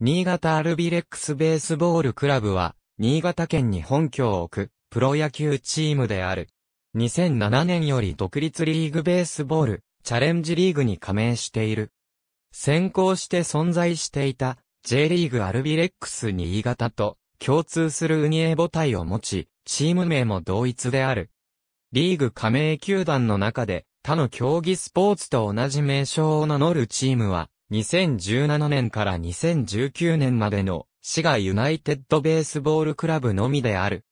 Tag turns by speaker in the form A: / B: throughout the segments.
A: 新潟アルビレックスベースボールクラブは、新潟県に本拠を置く、プロ野球チームである。2007年より独立リーグベースボール、チャレンジリーグに加盟している。先行して存在していた、J リーグアルビレックス新潟と、共通するウニエ母体を持ち、チーム名も同一である。リーグ加盟球団の中で、他の競技スポーツと同じ名称を名乗るチームは、2017年から2019年までの市がユナイテッドベースボールクラブのみである。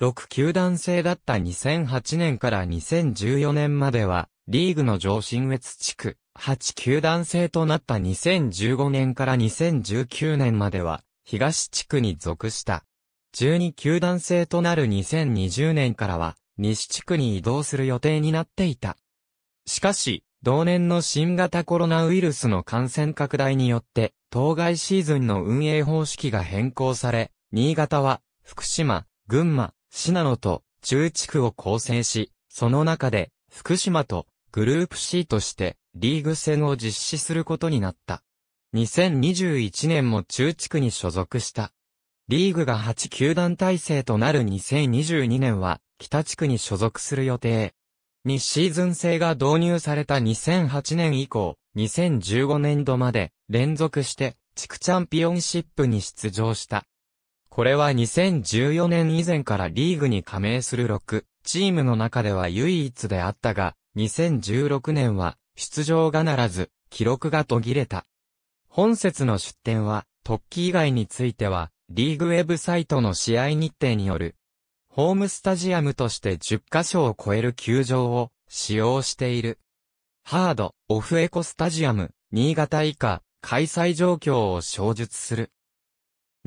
A: 6球団制だった2008年から2014年までは、リーグの上新越地区、8球団制となった2015年から2019年までは、東地区に属した。12球団制となる2020年からは、西地区に移動する予定になっていた。しかし、同年の新型コロナウイルスの感染拡大によって、当該シーズンの運営方式が変更され、新潟は、福島、群馬、信濃と、中地区を構成し、その中で、福島と、グループ C として、リーグ戦を実施することになった。2021年も中地区に所属した。リーグが8球団体制となる2022年は、北地区に所属する予定。にシーズン制が導入された2008年以降、2015年度まで連続して地区チャンピオンシップに出場した。これは2014年以前からリーグに加盟する6チームの中では唯一であったが、2016年は出場がならず、記録が途切れた。本節の出展は、突起以外については、リーグウェブサイトの試合日程によるホームスタジアムとして10カ所を超える球場を使用している。ハード、オフエコスタジアム、新潟以下、開催状況を詳述する。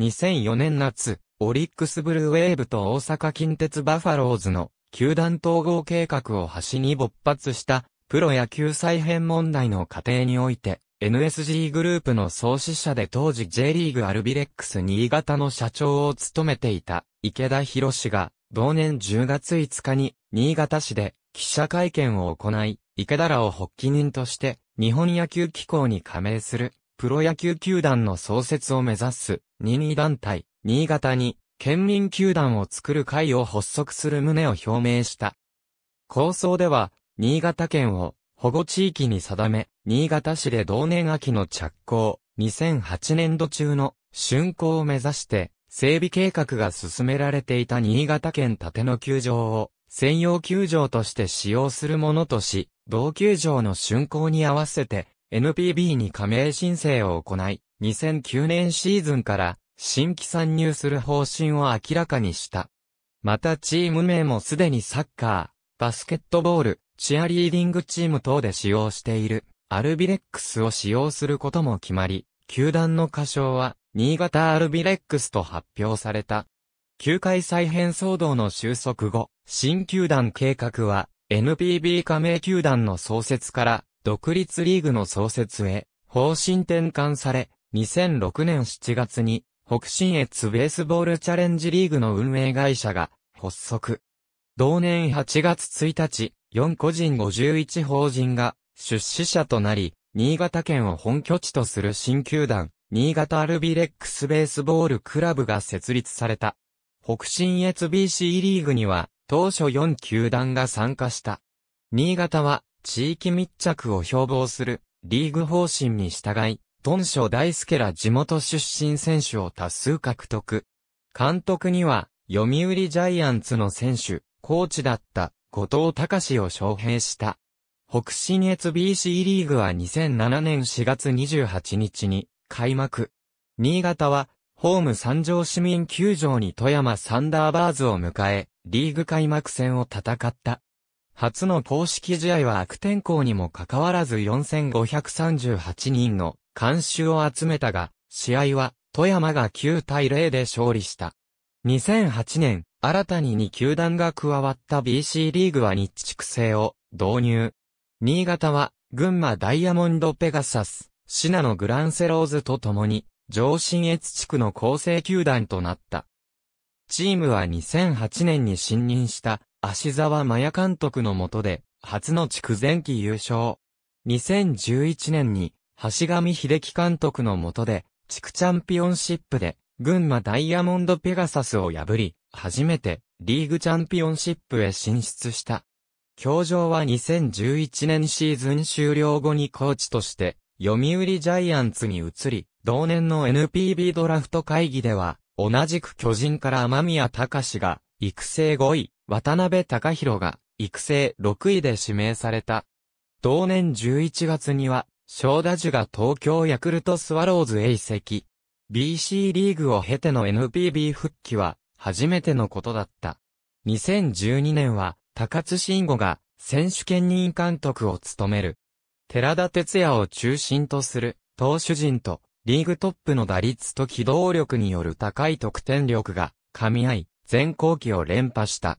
A: 2004年夏、オリックスブルーウェーブと大阪近鉄バファローズの球団統合計画を端に勃発したプロ野球再編問題の過程において、NSG グループの創始者で当時 J リーグアルビレックス新潟の社長を務めていた池田博が同年10月5日に、新潟市で記者会見を行い、池田らを発起人として、日本野球機構に加盟する、プロ野球球団の創設を目指す、任意団体、新潟に、県民球団を作る会を発足する旨を表明した。構想では、新潟県を保護地域に定め、新潟市で同年秋の着工、2008年度中の竣工を目指して、整備計画が進められていた新潟県立野球場を専用球場として使用するものとし、同球場の竣工に合わせて NPB に加盟申請を行い、2009年シーズンから新規参入する方針を明らかにした。またチーム名もすでにサッカー、バスケットボール、チアリーディングチーム等で使用しているアルビレックスを使用することも決まり、球団の歌唱は新潟アルビレックスと発表された。球界再編騒動の収束後、新球団計画は、NPB 加盟球団の創設から、独立リーグの創設へ、方針転換され、2006年7月に、北信越ベースボールチャレンジリーグの運営会社が、発足。同年8月1日、4個人51法人が、出資者となり、新潟県を本拠地とする新球団、新潟アルビレックスベースボールクラブが設立された。北新越 BC リーグには、当初4球団が参加した。新潟は、地域密着を標榜する、リーグ方針に従い、頓所大輔ら地元出身選手を多数獲得。監督には、読売ジャイアンツの選手、コーチだった、後藤隆を招聘した。北新越 BC リーグは2007年4月28日に、開幕。新潟は、ホーム三条市民球場に富山サンダーバーズを迎え、リーグ開幕戦を戦った。初の公式試合は悪天候にもかかわらず4538人の監修を集めたが、試合は富山が9対0で勝利した。2008年、新たに2球団が加わった BC リーグは日地区制を導入。新潟は群馬ダイヤモンドペガサス。シナのグランセローズと共に、上信越地区の構成球団となった。チームは2008年に新任した、足沢麻也監督の下で、初の地区前期優勝。2011年に、橋上秀樹監督の下で、地区チャンピオンシップで、群馬ダイヤモンドペガサスを破り、初めて、リーグチャンピオンシップへ進出した。教場は2011年シーズン終了後にコーチとして、読売ジャイアンツに移り、同年の NPB ドラフト会議では、同じく巨人から天宮隆が、育成5位、渡辺隆弘が、育成6位で指名された。同年11月には、小田樹が東京ヤクルトスワローズへ移籍。BC リーグを経ての NPB 復帰は、初めてのことだった。2012年は、高津慎吾が、選手兼任監督を務める。寺田哲也を中心とする投手陣とリーグトップの打率と機動力による高い得点力が噛み合い、全後期を連覇した。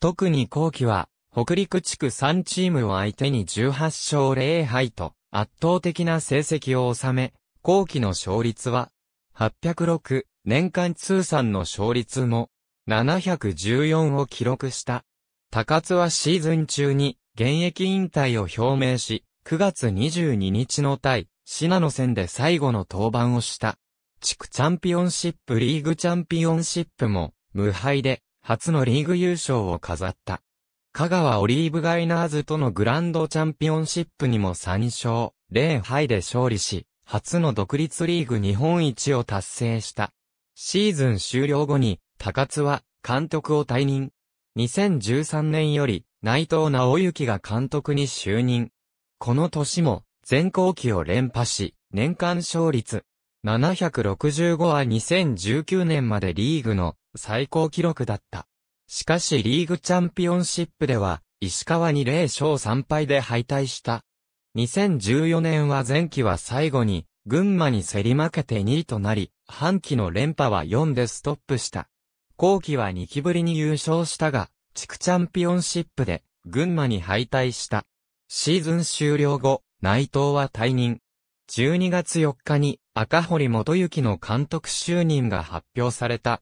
A: 特に後期は、北陸地区3チームを相手に18勝0敗と圧倒的な成績を収め、後期の勝率は806、年間通算の勝率も714を記録した。高津はシーズン中に現役引退を表明し、9月22日の対、シナノ戦で最後の登板をした。地区チャンピオンシップリーグチャンピオンシップも、無敗で、初のリーグ優勝を飾った。香川オリーブガイナーズとのグランドチャンピオンシップにも3勝、0敗で勝利し、初の独立リーグ日本一を達成した。シーズン終了後に、高津は監督を退任。2013年より内藤直之が監督に就任。この年も、全校期を連覇し、年間勝率765は2019年までリーグの最高記録だった。しかしリーグチャンピオンシップでは、石川に0勝3敗で敗退した。2014年は前期は最後に、群馬に競り負けて2位となり、半期の連覇は4でストップした。後期は2期ぶりに優勝したが、地区チャンピオンシップで、群馬に敗退した。シーズン終了後、内藤は退任。12月4日に赤堀元幸の監督就任が発表された。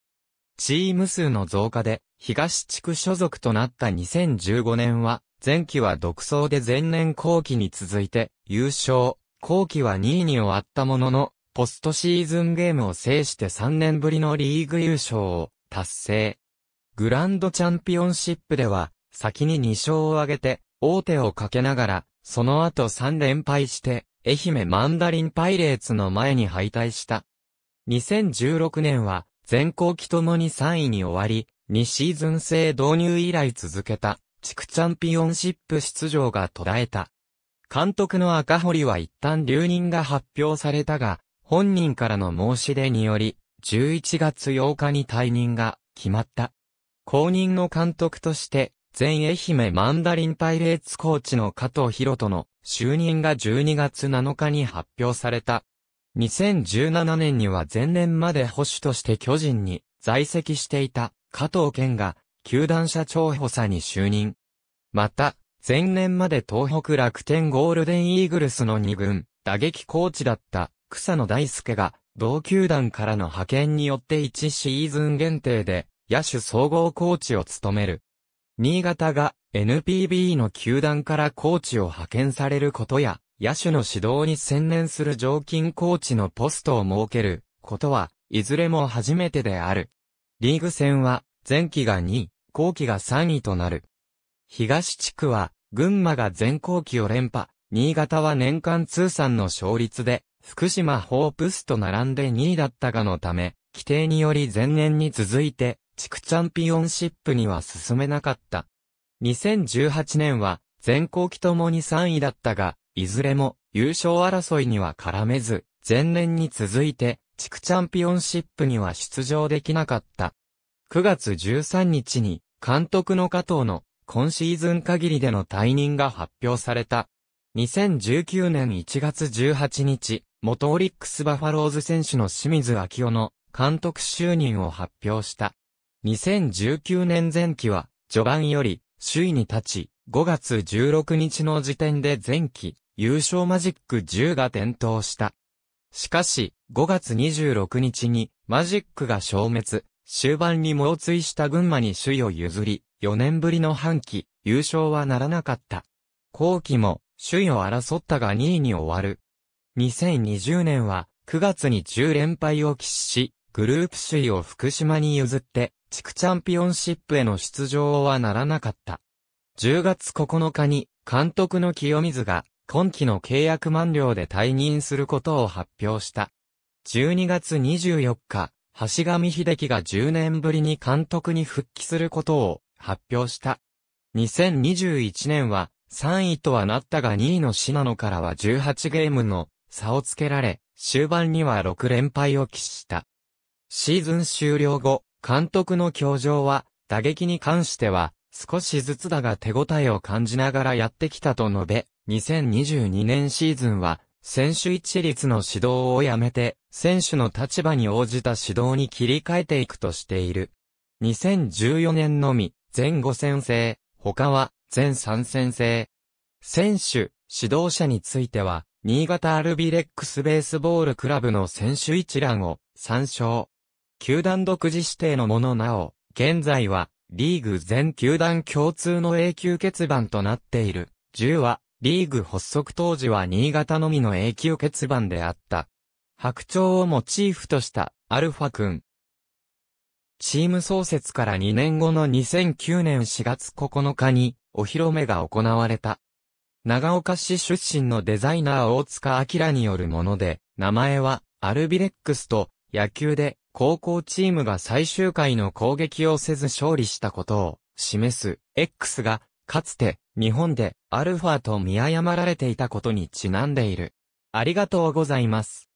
A: チーム数の増加で東地区所属となった2015年は、前期は独走で前年後期に続いて優勝、後期は2位に終わったものの、ポストシーズンゲームを制して3年ぶりのリーグ優勝を達成。グランドチャンピオンシップでは、先に2勝を挙げて、大手をかけながら、その後3連敗して、愛媛マンダリンパイレーツの前に敗退した。2016年は、全校期ともに3位に終わり、2シーズン制導入以来続けた、地区チャンピオンシップ出場が途絶えた。監督の赤堀は一旦留任が発表されたが、本人からの申し出により、11月8日に退任が決まった。公認の監督として、前愛媛マンダリンパイレーツコーチの加藤博人の就任が12月7日に発表された。2017年には前年まで保守として巨人に在籍していた加藤健が球団社長補佐に就任。また、前年まで東北楽天ゴールデンイーグルスの2軍打撃コーチだった草野大輔が同球団からの派遣によって1シーズン限定で野手総合コーチを務める。新潟が NPB の球団からコーチを派遣されることや、野手の指導に専念する常勤コーチのポストを設けることは、いずれも初めてである。リーグ戦は、前期が2位、後期が3位となる。東地区は、群馬が全後期を連覇、新潟は年間通算の勝率で、福島ホープスと並んで2位だったがのため、規定により前年に続いて、地区チャンピオンシップには進めなかった。2018年は、全校期ともに3位だったが、いずれも優勝争いには絡めず、前年に続いて、地区チャンピオンシップには出場できなかった。9月13日に、監督の加藤の今シーズン限りでの退任が発表された。2019年1月18日、元オリックスバファローズ選手の清水明夫の監督就任を発表した。2019年前期は、序盤より、首位に立ち、5月16日の時点で前期、優勝マジック10が点灯した。しかし、5月26日に、マジックが消滅、終盤に猛追した群馬に首位を譲り、4年ぶりの半期、優勝はならなかった。後期も、首位を争ったが2位に終わる。2020年は、9月に10連敗を喫し、グループ首位を福島に譲って、地区チャンピオンシップへの出場はならなかった。10月9日に、監督の清水が、今季の契約満了で退任することを発表した。12月24日、橋上秀樹が10年ぶりに監督に復帰することを発表した。2021年は3位とはなったが2位のシナノからは18ゲームの差をつけられ、終盤には6連敗を喫した。シーズン終了後、監督の教場は、打撃に関しては、少しずつだが手応えを感じながらやってきたと述べ、2022年シーズンは、選手一律の指導をやめて、選手の立場に応じた指導に切り替えていくとしている。2014年のみ、全5戦制、他は全3戦制。選手、指導者については、新潟アルビレックスベースボールクラブの選手一覧を参照。球団独自指定のものなお、現在は、リーグ全球団共通の永久欠番となっている。10は、リーグ発足当時は新潟のみの永久欠番であった。白鳥をモチーフとした、アルファ君。チーム創設から2年後の2009年4月9日に、お披露目が行われた。長岡市出身のデザイナー大塚明によるもので、名前は、アルビレックスと、野球で、高校チームが最終回の攻撃をせず勝利したことを示す X が、かつて日本でアルファと見誤られていたことにちなんでいる。ありがとうございます。